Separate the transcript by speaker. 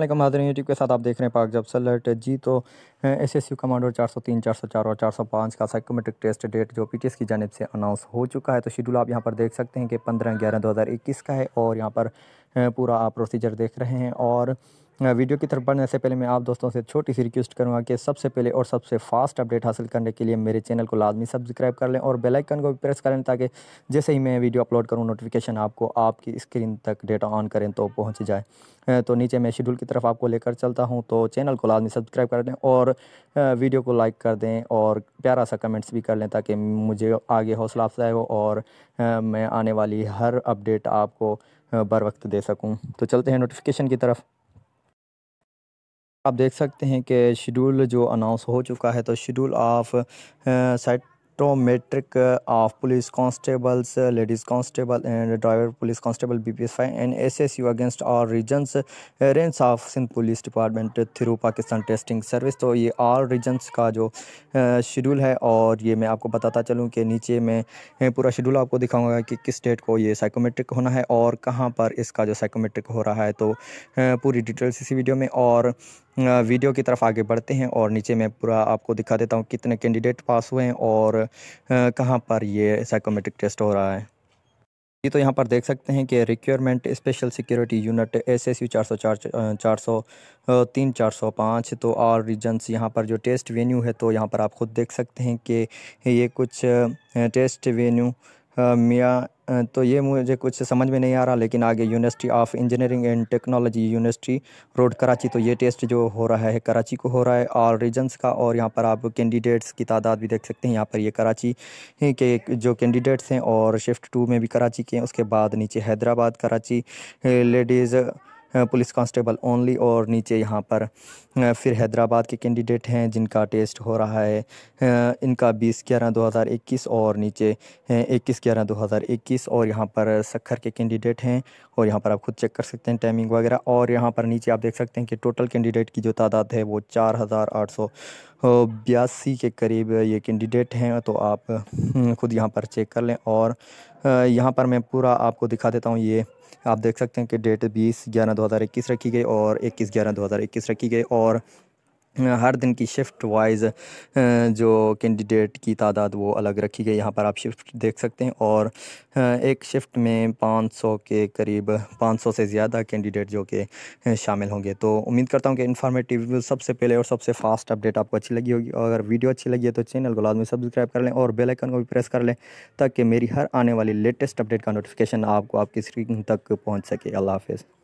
Speaker 1: वालेकुम हाजरीन यूट्यूब के साथ आप देख रहे हैं पाक जब सलट जी तो एस एस यू कमांडर चार सौ तीन चार सौ चार और चार सौ पाँच का साइकोमेट्रिक टेस्ट डेट जो पी टी एस की जानब से अनाउंस हो चुका है तो शेड्यूल आप यहाँ पर देख सकते हैं कि पंद्रह ग्यारह दो हज़ार इक्कीस का है और यहाँ पर पूरा आप प्रोसीजर देख रहे हैं और वीडियो की तरफ बढ़ने से पहले मैं आप दोस्तों से छोटी सी रिक्वेस्ट करूँगा कि सबसे पहले और सबसे फास्ट अपडेट हासिल करने के लिए मेरे चैनल को लाजमी सब्सक्राइब कर लें और बेल आइकन को भी प्रेस करें ताकि जैसे ही मैं वीडियो अपलोड करूँ नोटिफिकेशन आपको आपकी स्क्रीन तक डेटा ऑन करें तो पहुँच जाए तो नीचे मैं शेड्यूल की तरफ आपको लेकर चलता हूँ तो चैनल को लाजमी सब्सक्राइब कर लें और वीडियो को लाइक कर दें और प्यारा सा कमेंट्स भी कर लें ताकि मुझे आगे हौसला अफजाई हो और मैं आने वाली हर अपडेट आपको बर वक्त दे सकूँ तो चलते हैं नोटिफिकेशन की तरफ आप देख सकते हैं कि शेड्यूल जो अनाउंस हो चुका है तो schedule of psychometric of police constables ladies constable and driver police constable S five and SSU against all regions range of Sindh police department through Pakistan testing service तो ये ऑल रीजन्स का जो शेड्यूल है और ये मैं आपको बताता चलूँ कि नीचे में पूरा शेड्यूल आपको दिखाऊँगा कि किस डेट को ये साइकोमेट्रिक होना है और कहाँ पर इसका जो साइकोमेट्रिक हो रहा है तो पूरी डिटेल्स इसी वीडियो में और वीडियो की तरफ आगे बढ़ते हैं और नीचे मैं पूरा आपको दिखा देता हूँ कितने कैंडिडेट पास हुए हैं और कहाँ पर ये साइकोमेट्रिक टेस्ट हो रहा है ये तो यहाँ पर देख सकते हैं कि requirement special security unit S S U चार सौ चार चार सौ तीन चार सौ पाँच तो और रीजन्स यहाँ पर जो टेस्ट वेन्यू है तो यहाँ पर आप खुद देख सकते हैं कि ये कुछ टेस्ट वेन्यू मियाँ तो ये मुझे कुछ समझ में नहीं आ रहा लेकिन आगे university of engineering and technology university road Karachi तो ये टेस्ट जो हो रहा है कराची को हो रहा है और रीजन्स का और यहाँ पर आप कैंडिडेट्स की तादाद भी देख सकते हैं यहाँ पर ये कराची के जो कैंडिडेट्स हैं और शिफ्ट टू में भी कराची के हैं उसके बाद नीचे Hyderabad Karachi ladies police constable only और नीचे यहाँ पर फिर हैदराबाद के कैंडिडेट हैं जिनका टेस्ट हो रहा है इनका बीस ग्यारह दो हज़ार इक्कीस और नीचे इक्कीस ग्यारह दो हज़ार इक्कीस और यहाँ पर सखर के कैंडिडेट हैं और यहाँ पर आप खुद चेक कर सकते हैं टाइमिंग वगैरह और यहाँ पर नीचे आप देख सकते हैं कि टोटल कैंडिडेट की जो तादाद है वो चार हज़ार आठ सौ बयासी के करीब ये कैंडिडेट हैं तो आप खुद यहाँ पर चेक कर लें और यहाँ पर मैं पूरा आपको दिखा देता हूँ ये आप देख सकते हैं कि डेट बीस ग्यारह दो हज़ार इक्कीस रखी गई और इक्कीस ग्यारह दो हज़ार इक्कीस रखी गई और हर दिन की शिफ्ट वाइज जो कैंडिडेट की तादाद वो अलग रखी गई यहाँ पर आप शिफ्ट देख सकते हैं और एक शिफ्ट में 500 के करीब 500 से ज़्यादा कैंडिडेट जो कि शामिल होंगे तो उम्मीद करता हूँ कि इन्फॉर्मेटिव सबसे पहले और सबसे फास्ट अपडेट आपको अच्छी लगी होगी और अगर वीडियो अच्छी लगी है तो चैनल को लाजमी सब्सक्राइब कर लें और बेलाइकन को भी प्रेस कर लें ताकि मेरी हर आने वाली लेटेस्ट अपडेट का नोटिफिकेशन आपको आपकी स्क्रीन तक पहुँच सके अल्लाह हाफ़